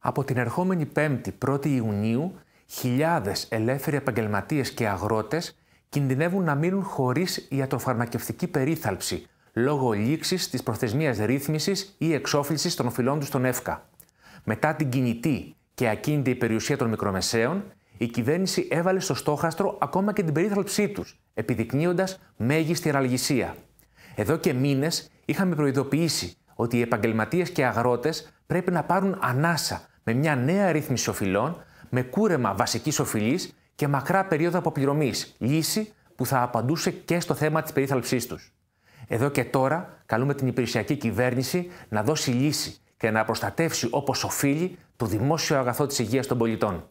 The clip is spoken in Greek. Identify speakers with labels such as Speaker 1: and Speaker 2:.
Speaker 1: Από την ερχόμενη 5η 1η Ιουνίου, χιλιάδες ελεύθεροι επαγγελματίες και αγρότες κινδυνεύουν να μείνουν χωρίς ιατροφαρμακευτική περίθαλψη λόγω λήξης της προθεσμίας ρύθμισης ή εξόφλησης των οφειλών τους στον ΕΦΚΑ. Μετά την κινητή και ακίνητη περιουσία των μικρομεσαίων, η κυβέρνηση έβαλε στο στόχαστρο ακόμα και την περίθαλψή τους, επιδεικνύοντας μέγιστη ραλγισία. Εδώ και μήνες είχαμε προειδοποιήσει ότι οι επαγγελματίες και αγρότες πρέπει να πάρουν ανάσα με μια νέα ρύθμιση οφειλών, με κούρεμα βασικής οφειλής και μακρά περίοδο αποπληρωμής. Λύση που θα απαντούσε και στο θέμα της περίθαλψής τους. Εδώ και τώρα, καλούμε την υπηρεσιακή κυβέρνηση να δώσει λύση και να προστατεύσει όπως οφείλει το δημόσιο αγαθό της υγείας των πολιτών.